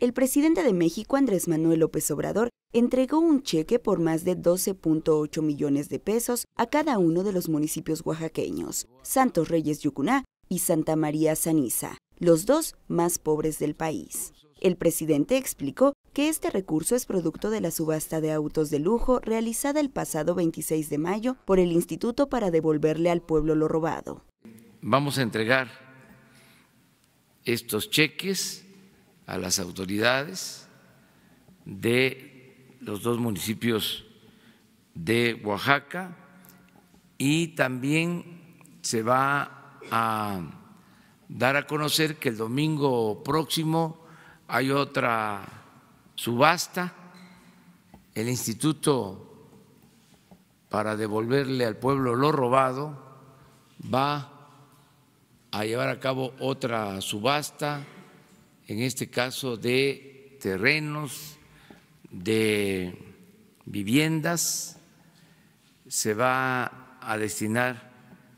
el presidente de México, Andrés Manuel López Obrador, entregó un cheque por más de 12.8 millones de pesos a cada uno de los municipios oaxaqueños, Santos Reyes Yucuná y Santa María Saniza, los dos más pobres del país. El presidente explicó que este recurso es producto de la subasta de autos de lujo realizada el pasado 26 de mayo por el Instituto para devolverle al pueblo lo robado. Vamos a entregar estos cheques a las autoridades de los dos municipios de Oaxaca y también se va a dar a conocer que el domingo próximo hay otra subasta, el Instituto para devolverle al pueblo lo robado va a llevar a cabo otra subasta en este caso de terrenos, de viviendas, se va a destinar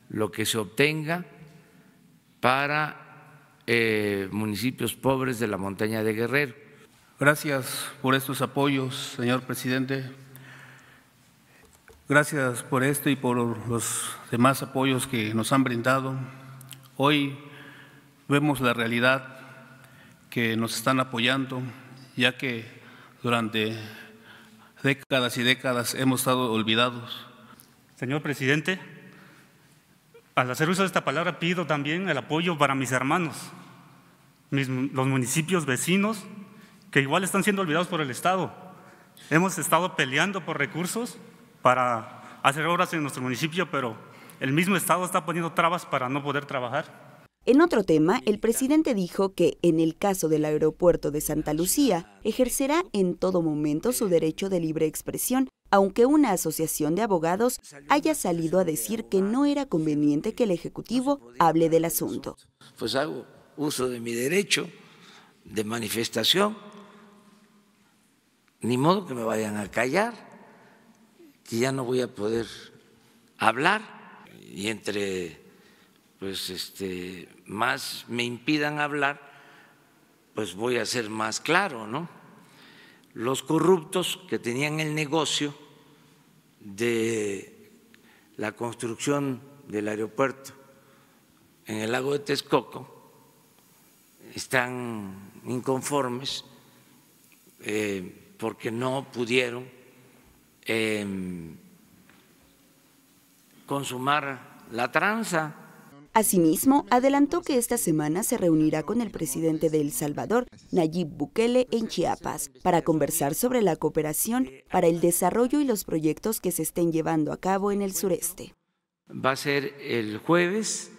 lo que se obtenga para eh, municipios pobres de la montaña de Guerrero. Gracias por estos apoyos, señor presidente. Gracias por esto y por los demás apoyos que nos han brindado. Hoy vemos la realidad que nos están apoyando, ya que durante décadas y décadas hemos estado olvidados. Señor presidente, al hacer uso de esta palabra pido también el apoyo para mis hermanos, los municipios vecinos, que igual están siendo olvidados por el Estado. Hemos estado peleando por recursos para hacer obras en nuestro municipio, pero el mismo Estado está poniendo trabas para no poder trabajar. En otro tema, el presidente dijo que, en el caso del aeropuerto de Santa Lucía, ejercerá en todo momento su derecho de libre expresión, aunque una asociación de abogados haya salido a decir que no era conveniente que el Ejecutivo hable del asunto. Pues hago uso de mi derecho de manifestación, ni modo que me vayan a callar, que ya no voy a poder hablar y entre pues este, más me impidan hablar, pues voy a ser más claro, ¿no? Los corruptos que tenían el negocio de la construcción del aeropuerto en el lago de Texcoco están inconformes eh, porque no pudieron em, consumar la tranza Asimismo, adelantó que esta semana se reunirá con el presidente de El Salvador, Nayib Bukele, en Chiapas, para conversar sobre la cooperación para el desarrollo y los proyectos que se estén llevando a cabo en el sureste. Va a ser el jueves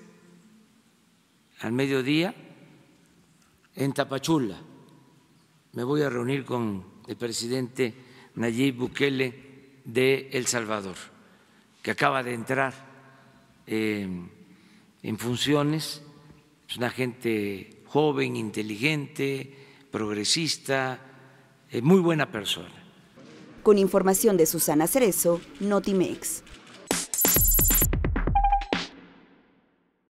al mediodía en Tapachula. Me voy a reunir con el presidente Nayib Bukele de El Salvador, que acaba de entrar. Eh, en funciones, es una gente joven, inteligente, progresista, eh, muy buena persona. Con información de Susana Cerezo, Notimex.